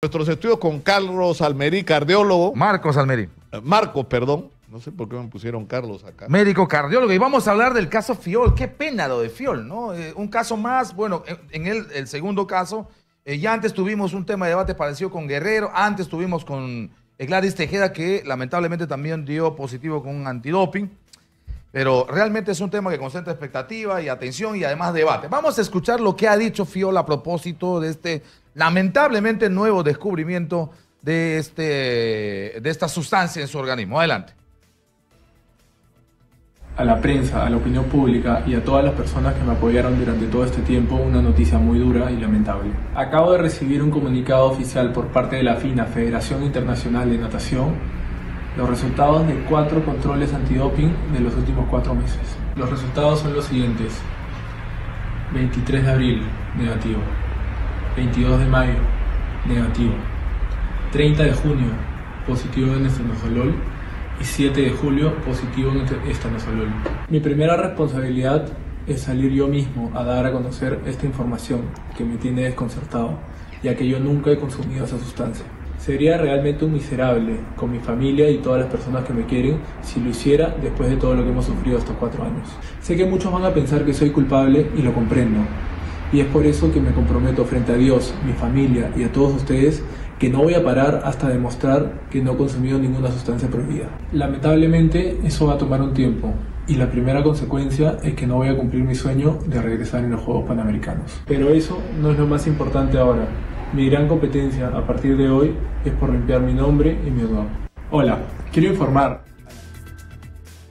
Nuestros estudios con Carlos Almerí, cardiólogo. Marcos Almerí. Eh, Marco, perdón. No sé por qué me pusieron Carlos acá. Médico cardiólogo. Y vamos a hablar del caso Fiol. Qué pena lo de Fiol, ¿no? Eh, un caso más, bueno, en el, segundo caso, eh, ya antes tuvimos un tema de debate parecido con Guerrero, antes tuvimos con Gladys Tejeda, que lamentablemente también dio positivo con un antidoping. Pero realmente es un tema que concentra expectativa y atención y además debate. Vamos a escuchar lo que ha dicho Fiola a propósito de este lamentablemente nuevo descubrimiento de, este, de esta sustancia en su organismo. Adelante. A la prensa, a la opinión pública y a todas las personas que me apoyaron durante todo este tiempo una noticia muy dura y lamentable. Acabo de recibir un comunicado oficial por parte de la FINA, Federación Internacional de Natación, los resultados de cuatro controles antidoping de los últimos cuatro meses. Los resultados son los siguientes. 23 de abril, negativo. 22 de mayo, negativo. 30 de junio, positivo en estanozolol. Y 7 de julio, positivo en estanozolol. Mi primera responsabilidad es salir yo mismo a dar a conocer esta información que me tiene desconcertado, ya que yo nunca he consumido esa sustancia. Sería realmente un miserable con mi familia y todas las personas que me quieren si lo hiciera después de todo lo que hemos sufrido estos cuatro años. Sé que muchos van a pensar que soy culpable y lo comprendo. Y es por eso que me comprometo frente a Dios, mi familia y a todos ustedes que no voy a parar hasta demostrar que no he consumido ninguna sustancia prohibida. Lamentablemente eso va a tomar un tiempo y la primera consecuencia es que no voy a cumplir mi sueño de regresar en los Juegos Panamericanos. Pero eso no es lo más importante ahora. Mi gran competencia a partir de hoy es por limpiar mi nombre y mi honor. Hola, quiero informar.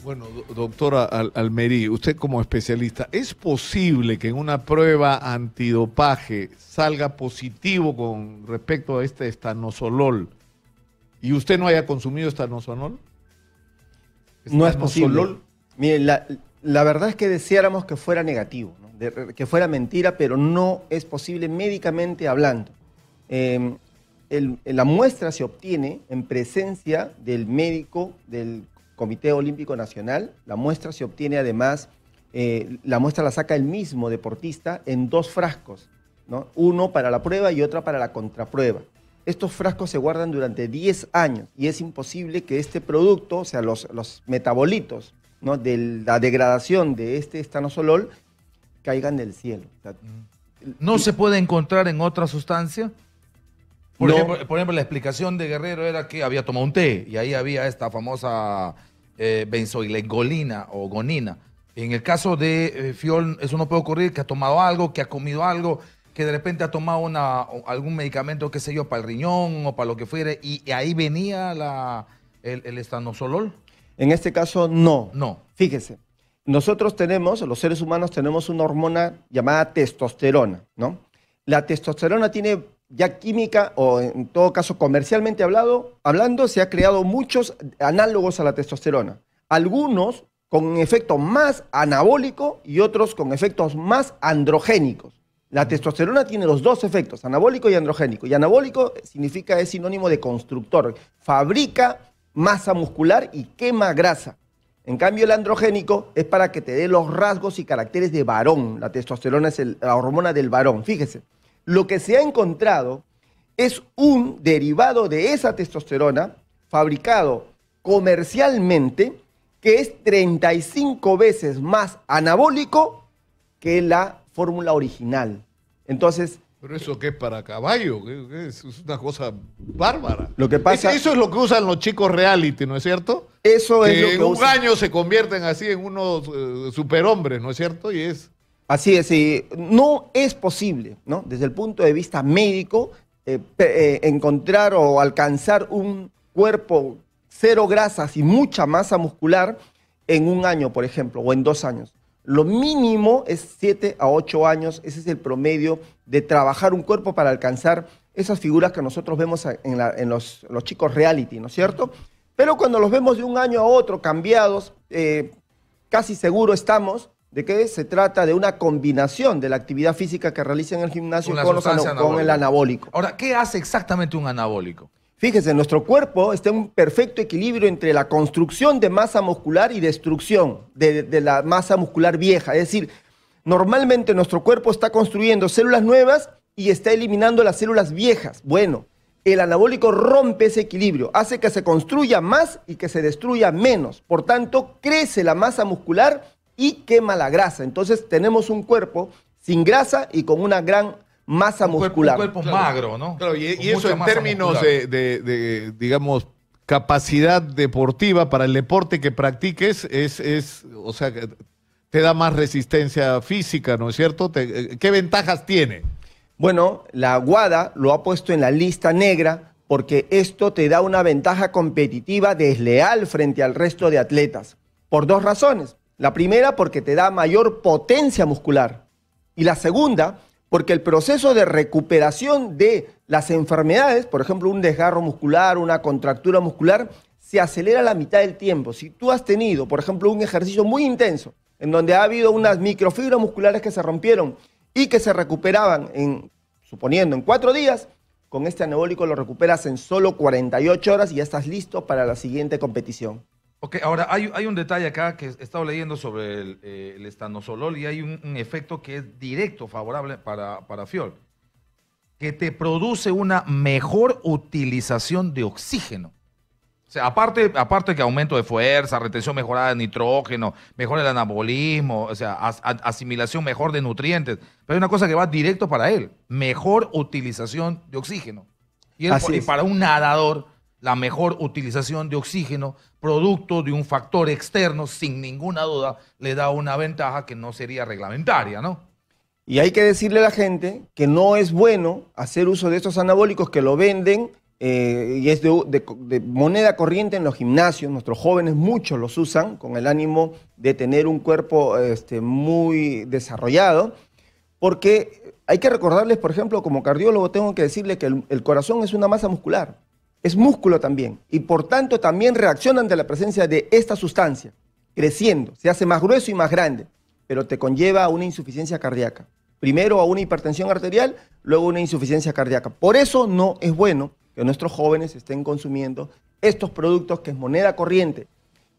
Bueno, doctora Almeri, Almerí, usted como especialista, ¿es posible que en una prueba antidopaje salga positivo con respecto a este estanosolol y usted no haya consumido estanosolol? No es posible. Mire, la, verdad es que deseáramos que fuera negativo, que fuera mentira, pero no es posible médicamente hablando. Em, la muestra se obtiene en presencia del médico del Comité Olímpico Nacional. La muestra se obtiene además, eh, la muestra la saca el mismo deportista en dos frascos, ¿no? uno para la prueba y otro para la contraprueba. Estos frascos se guardan durante 10 años y es imposible que este producto, o sea, los, metabolitos ¿no? de la degradación de este estanosolol, caigan del cielo. ¿No se puede encontrar en otra sustancia? Por, ejemplo, la explicación de Guerrero era que había tomado un té y ahí había esta famosa eh, benzoilegolina o gonina. En el caso de eh, Fiol, eso no puede ocurrir, que ha tomado algo, que ha comido algo, que de repente ha tomado algún medicamento, qué sé yo, para el riñón o para lo que fuere, y, ahí venía la, el, el estanozolol. En este caso, no. No. Fíjese, nosotros tenemos, los seres humanos tenemos una hormona llamada testosterona, ¿no? La testosterona tiene ya química o en todo caso comercialmente hablado, hablando, se ha creado muchos análogos a la testosterona. Algunos con efecto más anabólico y otros con efectos más androgénicos. La testosterona tiene los dos efectos, anabólico y androgénico. Y anabólico significa, es sinónimo de constructor. Fabrica masa muscular y quema grasa. En cambio, el androgénico es para que te dé los rasgos y caracteres de varón. La testosterona es la hormona del varón. Fíjese, lo que se ha encontrado es un derivado de esa testosterona fabricado comercialmente que es 35 veces más anabólico que la fórmula original. Entonces... Pero eso que es para caballo, es una cosa bárbara. Lo que pasa, eso es lo que usan los chicos reality, ¿no es cierto? Eso es lo que en un año se convierten así en unos eh, superhombres, ¿no es cierto? Y es Así es, no es posible, ¿no? Desde el punto de vista médico, eh, eh, encontrar o alcanzar un cuerpo cero grasas y mucha masa muscular en un año, por ejemplo, o en dos años. Lo mínimo es siete a ocho años, ese es el promedio de trabajar un cuerpo para alcanzar esas figuras que nosotros vemos en, los, chicos reality, ¿no es cierto? Pero cuando los vemos de un año a otro cambiados, eh, casi seguro estamos ¿De qué? Se trata de una combinación de la actividad física que realiza en el gimnasio con, el anabólico. Ahora, ¿qué hace exactamente un anabólico? Fíjese, nuestro cuerpo está en un perfecto equilibrio entre la construcción de masa muscular y destrucción de, de, la masa muscular vieja. Es decir, normalmente nuestro cuerpo está construyendo células nuevas y está eliminando las células viejas. Bueno, el anabólico rompe ese equilibrio, hace que se construya más y que se destruya menos. Por tanto, crece la masa muscular y quema la grasa. Entonces tenemos un cuerpo sin grasa y con una gran masa muscular. un cuerpo magro, ¿no? y, eso en términos de, digamos, capacidad deportiva para el deporte que practiques es, o sea, te da más resistencia física, ¿no es cierto? Eh, ¿Qué ventajas tiene? Bueno, la Aguada lo ha puesto en la lista negra porque esto te da una ventaja competitiva desleal frente al resto de atletas, por dos razones. La primera porque te da mayor potencia muscular y la segunda porque el proceso de recuperación de las enfermedades, por ejemplo un desgarro muscular, una contractura muscular, se acelera a la mitad del tiempo. Si tú has tenido, por ejemplo, un ejercicio muy intenso en donde ha habido unas microfibras musculares que se rompieron y que se recuperaban en, suponiendo, en cuatro días, con este anabólico lo recuperas en solo 48 horas y ya estás listo para la siguiente competición. Ok, ahora hay, un detalle acá que he estado leyendo sobre el, eh, estanozolol y hay un, efecto que es directo, favorable para, para Fiol, que te produce una mejor utilización de oxígeno. O sea, aparte, aparte que aumento de fuerza, retención mejorada de nitrógeno, mejor el anabolismo, o sea, asimilación mejor de nutrientes. Pero hay una cosa que va directo para él, mejor utilización de oxígeno. y para un nadador la mejor utilización de oxígeno, producto de un factor externo, sin ninguna duda, le da una ventaja que no sería reglamentaria, ¿no? Y hay que decirle a la gente que no es bueno hacer uso de estos anabólicos que lo venden eh, y es de, moneda corriente en los gimnasios. Nuestros jóvenes muchos los usan con el ánimo de tener un cuerpo este, muy desarrollado, porque hay que recordarles, por ejemplo, como cardiólogo tengo que decirle que el corazón es una masa muscular es músculo también y por tanto también reacciona ante la presencia de esta sustancia, creciendo, se hace más grueso y más grande, pero te conlleva a una insuficiencia cardíaca. Primero a una hipertensión arterial, luego a una insuficiencia cardíaca. Por eso no es bueno que nuestros jóvenes estén consumiendo estos productos que es moneda corriente,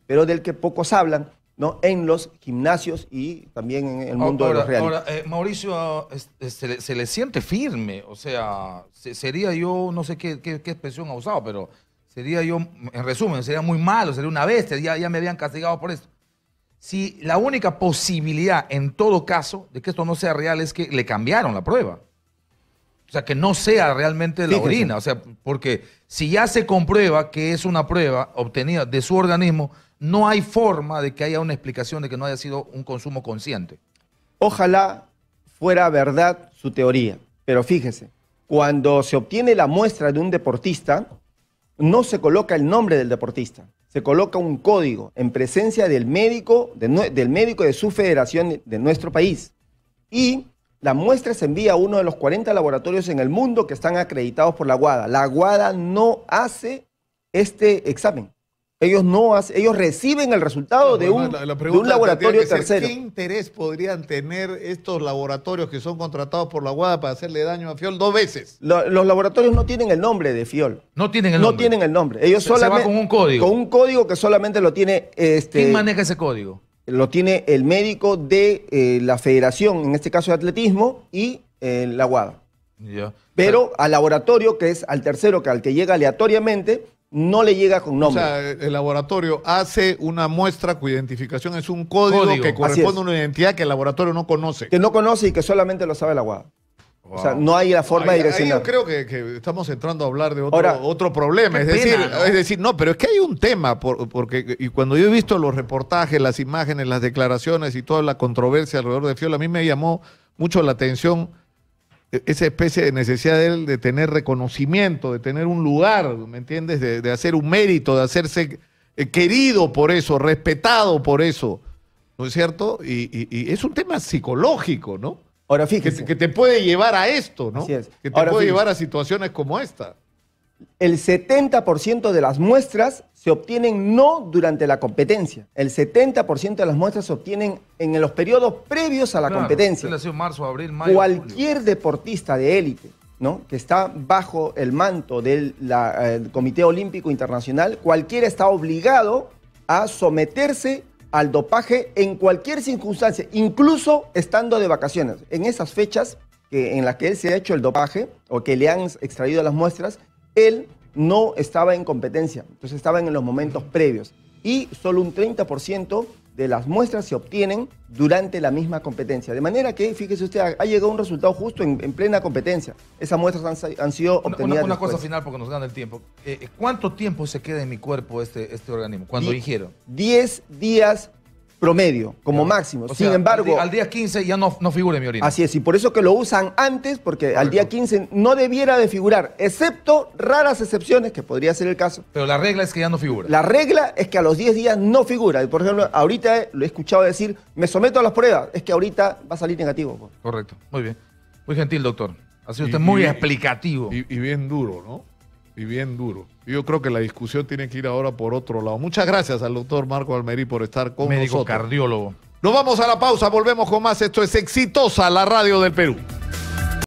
pero del que pocos hablan ¿no? en los gimnasios y también en el mundo real. Ahora, eh, Mauricio se, le, siente firme, o sea, sería yo, no sé qué, expresión ha usado, pero sería yo, en resumen, sería muy malo, sería una bestia, ya, ya me habían castigado por esto. Si la única posibilidad, en todo caso, de que esto no sea real es que le cambiaron la prueba. O sea, que no sea realmente la orina. O sea, porque si ya se comprueba que es una prueba obtenida de su organismo, no hay forma de que haya una explicación de que no haya sido un consumo consciente. Ojalá fuera verdad su teoría, pero fíjese, cuando se obtiene la muestra de un deportista, no se coloca el nombre del deportista, se coloca un código en presencia del médico de, del médico de su federación de nuestro país. Y la muestra se envía a uno de los 40 laboratorios en el mundo que están acreditados por la WADA. La WADA no hace este examen. Ellos no ellos reciben el resultado de, un, laboratorio tercero. ¿Qué interés podrían tener estos laboratorios que son contratados por la UADA para hacerle daño a Fiol dos veces? los laboratorios no tienen el nombre de Fiol. No tienen el nombre. No tienen el nombre. Ellos solamente con un código. Con un código que solamente lo tiene este. ¿Quién maneja ese código? Lo tiene el médico de eh, la Federación, en este caso de atletismo y eh, la UADA. Pero al laboratorio, que es al tercero, que al que llega aleatoriamente, no le llega con nombre. O sea, el laboratorio hace una muestra cuya identificación es un código, que corresponde a una identidad que el laboratorio no conoce. Que no conoce y que solamente lo sabe la agua. O sea, no hay la forma de direccionar. Yo creo que, estamos entrando a hablar de otro, problema. Es decir, ¿no? es decir, no, pero es que hay un tema, porque y cuando yo he visto los reportajes, las imágenes, las declaraciones y toda la controversia alrededor de Fiola, a mí me llamó mucho la atención e-, esa especie de necesidad de él de tener reconocimiento, de tener un lugar, ¿me entiendes? De, hacer un mérito, de hacerse eh, querido por eso, respetado por eso, ¿no es cierto? Y, es un tema psicológico, ¿no? Ahora fíjese. Que, te puede llevar a esto, ¿no? Que te puede llevar a situaciones como esta el 70% de las muestras se obtienen no durante la competencia. El 70% de las muestras se obtienen en los periodos previos a la competencia. marzo, abril, Cualquier deportista de élite que está bajo el manto del eh, Comité Olímpico Internacional, cualquiera está obligado a someterse al dopaje en cualquier circunstancia, incluso estando de vacaciones. En esas fechas en las que él se ha hecho el dopaje o que le han extraído las muestras, él no estaba en competencia, entonces estaban en los momentos previos. Y solo un 30% de las muestras se obtienen durante la misma competencia. De manera que, fíjese usted, ha llegado un resultado justo en, plena competencia. Esas muestras han, sido obtenidas. Una, cosa final porque nos gana el tiempo. Eh, eh, ¿Cuánto tiempo se queda en mi cuerpo este, este organismo cuando Die, ingiero? 10 días promedio, como máximo. Sin embargo. Al día 15 ya no, no figura mi orina. Así es, y por eso que lo usan antes, porque al día 15 no debiera de figurar, excepto raras excepciones, que podría ser el caso. Pero la regla es que ya no figura. La regla es que a los 10 días no figura. Por ejemplo, ahorita eh, lo he escuchado decir, me someto a las pruebas, es que ahorita va a salir negativo. Pues. Correcto, muy bien. Muy gentil, doctor. Ha sido usted muy explicativo. y bien duro, ¿no? y bien duro. Yo creo que la discusión tiene que ir ahora por otro lado. Muchas gracias al doctor Marco Almerí por estar con Médico nosotros. cardiólogo. Nos vamos a la pausa, volvemos con más. Esto es Exitosa, la radio del Perú.